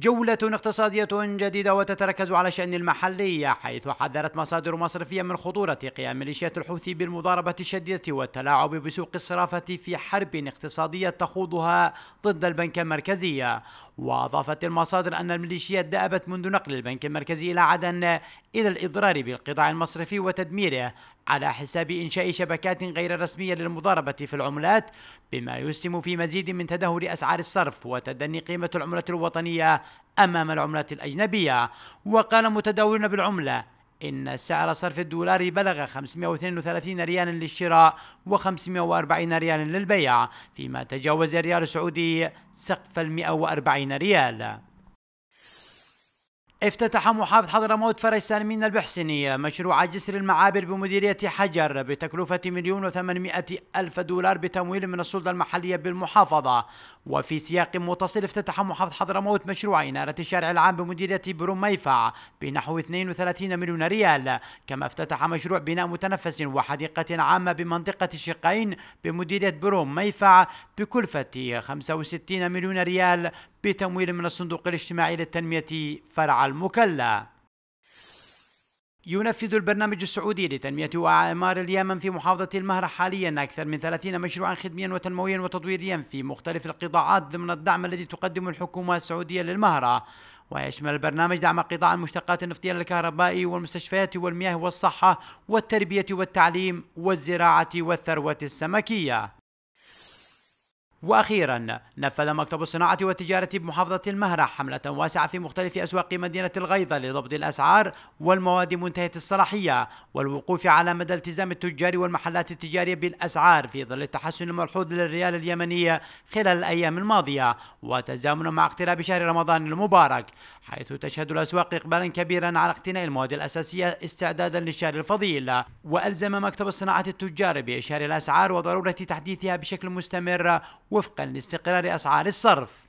جولة اقتصادية جديدة وتتركز على الشأن المحلي حيث حذرت مصادر مصرفية من خطورة قيام ميليشيات الحوثي بالمضاربة الشديدة والتلاعب بسوق الصرافة في حرب اقتصادية تخوضها ضد البنك المركزي وأضافت المصادر أن الميليشيات دأبت منذ نقل البنك المركزي إلى عدن إلى الإضرار بالقطاع المصرفي وتدميره على حساب إنشاء شبكات غير رسمية للمضاربة في العملات بما يسهم في مزيد من تدهور أسعار الصرف وتدني قيمة العملة الوطنية أمام العملات الأجنبية وقال متداولون بالعملة إن سعر صرف الدولار بلغ 532 ريالا للشراء و540 ريالا للبيع فيما تجاوز الريال السعودي سقف ال 140 ريال افتتح محافظ حضرموت فرج سالمين البحسني مشروع جسر المعابر بمديرية حجر بتكلفة مليون وثمانمائة ألف دولار بتمويل من السلطة المحلية بالمحافظة وفي سياق متصل افتتح محافظ حضرموت مشروع إنارة الشارع العام بمديرية بروميفع بنحو 32 مليون ريال كما افتتح مشروع بناء متنفس وحديقة عامة بمنطقة الشقين بمديرية بروميفع بكلفة 65 مليون ريال بتمويل من الصندوق الاجتماعي للتنمية فرع المكلا ينفذ البرنامج السعودي لتنمية وإعمار اليمن في محافظة المهرة حاليا أكثر من 30 مشروعا خدميا وتنمويا وتطويريا في مختلف القطاعات ضمن الدعم الذي تقدمه الحكومة السعودية للمهرة ويشمل البرنامج دعم قطاع المشتقات النفطية للكهرباء والمستشفيات والمياه والصحة والتربية والتعليم والزراعة والثروة السمكية واخيرا نفذ مكتب الصناعه والتجاره بمحافظه المهرة حمله واسعه في مختلف اسواق مدينه الغيضه لضبط الاسعار والمواد منتهيه الصلاحيه والوقوف على مدى التزام التجار والمحلات التجاريه بالاسعار في ظل التحسن الملحوظ للريال اليمني خلال الايام الماضيه وتزامنا مع اقتراب شهر رمضان المبارك حيث تشهد الاسواق اقبالا كبيرا على اقتناء المواد الاساسيه استعدادا للشهر الفضيل والزم مكتب الصناعه التجار باشهار الاسعار وضروره تحديثها بشكل مستمر وفقا لاستقرار أسعار الصرف